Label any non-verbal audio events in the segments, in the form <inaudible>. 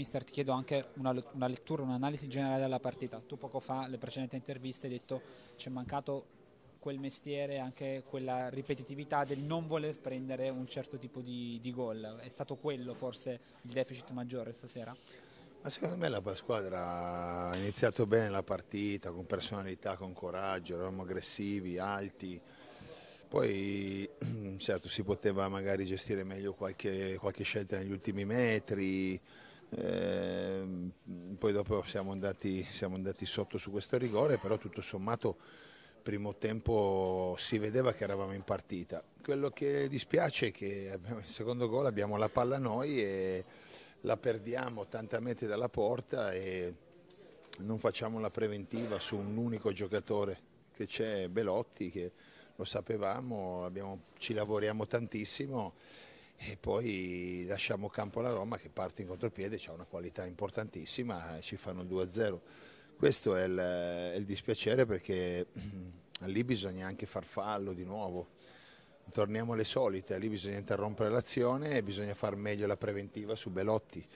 mister ti chiedo anche una, una lettura, un'analisi generale della partita. Tu poco fa, le precedenti interviste, hai detto ci è mancato quel mestiere, anche quella ripetitività del non voler prendere un certo tipo di, di gol. È stato quello forse il deficit maggiore stasera? Ma secondo me la squadra ha iniziato bene la partita, con personalità, con coraggio, eravamo aggressivi, alti. Poi <clears throat> certo si poteva magari gestire meglio qualche, qualche scelta negli ultimi metri, Ehm, poi dopo siamo andati, siamo andati sotto su questo rigore, però tutto sommato primo tempo si vedeva che eravamo in partita. Quello che dispiace è che il secondo gol abbiamo la palla noi e la perdiamo 80 metri dalla porta e non facciamo la preventiva su un unico giocatore che c'è Belotti che lo sapevamo, abbiamo, ci lavoriamo tantissimo e poi lasciamo campo alla Roma che parte in contropiede, ha una qualità importantissima e eh, ci fanno 2-0. Questo è il, eh, è il dispiacere perché mm, lì bisogna anche far fallo di nuovo, torniamo alle solite, lì bisogna interrompere l'azione e bisogna far meglio la preventiva su Belotti.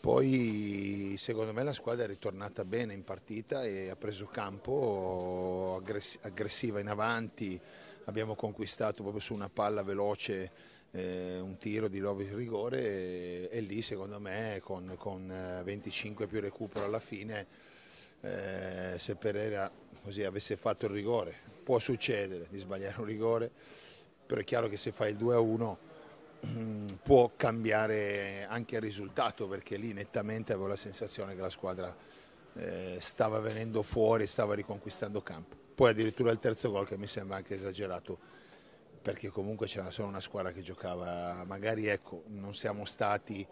Poi secondo me la squadra è ritornata bene in partita e ha preso campo aggressiva in avanti, abbiamo conquistato proprio su una palla veloce eh, un tiro di Lovis rigore e, e, lì secondo me con, con, 25 eh, più recupero alla fine eh, se Pereira così, avesse fatto il rigore può succedere di sbagliare un rigore però è chiaro che se fai il 2 a 1 mm, può cambiare anche il risultato perché lì nettamente avevo la sensazione che la squadra eh, stava venendo fuori, stava riconquistando campo. Poi addirittura il terzo gol che mi sembra anche esagerato perché comunque c'era solo una squadra che giocava, magari ecco, non siamo stati,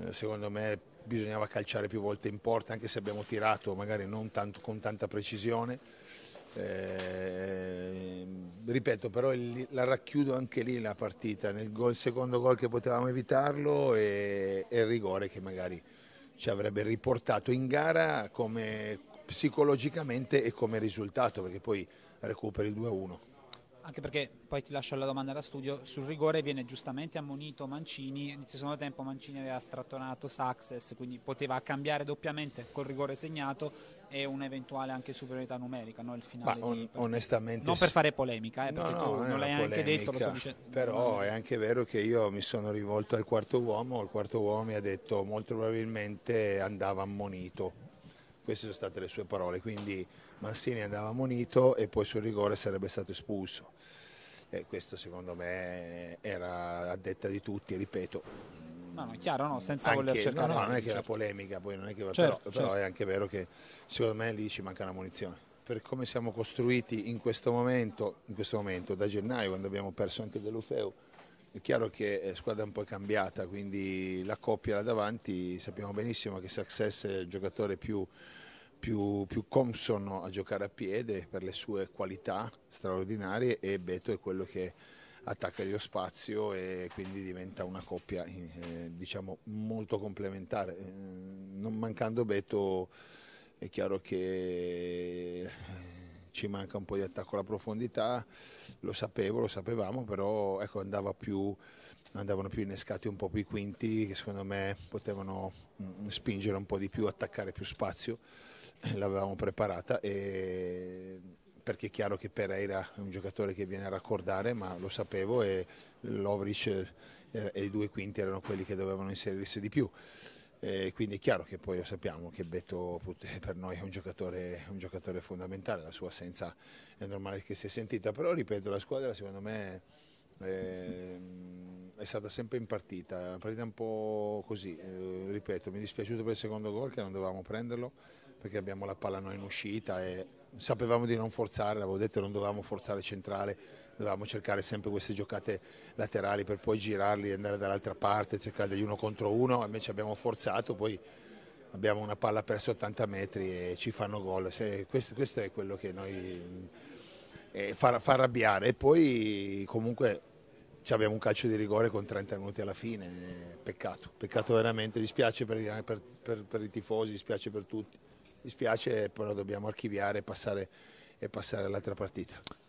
eh, secondo me bisognava calciare più volte in porta, anche se abbiamo tirato magari non tanto, con tanta precisione. Eh, ripeto, però il, la racchiudo anche lì la partita, nel gol, secondo gol che potevamo evitarlo e, e il rigore che magari ci avrebbe riportato in gara come psicologicamente e come risultato, perché poi recuperi il 2-1 anche perché poi ti lascio la domanda da studio, sul rigore viene giustamente ammonito Mancini, inizio secondo tempo Mancini aveva strattonato Success, quindi poteva cambiare doppiamente col rigore segnato e un'eventuale anche superiorità numerica, no? il finale. Ma on, di, onestamente... Non per fare polemica, eh, perché no, tu non, non l'hai anche detto, lo so dicendo. Però è anche vero che io mi sono rivolto al quarto uomo, il quarto uomo mi ha detto molto probabilmente andava ammonito queste sono state le sue parole, quindi Mansini andava munito e poi sul rigore sarebbe stato espulso. E eh, questo secondo me era a detta di tutti, ripeto. No, no, è chiaro, no, senza anche, voler cercare... No, no, non è che certo. era polemica, poi non è che va, certo, però, certo. però è anche vero che secondo me lì ci manca la munizione per come siamo costruiti in questo momento, in questo momento da gennaio quando abbiamo perso anche Dell'Ufeu è chiaro che la eh, squadra è un po' cambiata, quindi la coppia là davanti sappiamo benissimo che Success è il giocatore più, più, più consono a giocare a piede per le sue qualità straordinarie e Beto è quello che attacca lo spazio e quindi diventa una coppia eh, diciamo molto complementare. Eh, non mancando Beto è chiaro che ci manca un po' di attacco alla profondità, lo sapevo, lo sapevamo, però ecco, andava più, andavano più innescati un po' più i quinti che secondo me potevano mh, mm, spingere un po' di più, attaccare più spazio, eh, l'avevamo preparata e perché è chiaro che Pereira è un giocatore che viene a raccordare, ma lo sapevo e Lovric eh, e i due quinti erano quelli che dovevano inserirsi di più. E eh, quindi è chiaro che poi sappiamo che Beto eh, per noi è un giocatore, un giocatore fondamentale, la sua assenza è normale che sia sentita, però ripeto la squadra secondo me è, ehm, è stata sempre in partita, una partita un po' così, eh, ripeto mi è dispiaciuto per il secondo gol che non dovevamo prenderlo perché abbiamo la palla noi in uscita e sapevamo di non forzare, l'avevo detto non dovevamo forzare centrale dovevamo cercare sempre queste giocate laterali per poi girarli e andare dall'altra parte, cercare degli uno contro uno, invece abbiamo forzato, poi abbiamo una palla persa 80 metri e ci fanno gol, Se, questo, questo, è quello che noi eh, fa, fa arrabbiare e poi comunque abbiamo un calcio di rigore con 30 minuti alla fine, peccato, peccato veramente, dispiace per, per, per, per i tifosi, dispiace per tutti, dispiace però dobbiamo archiviare e passare, e passare all'altra partita.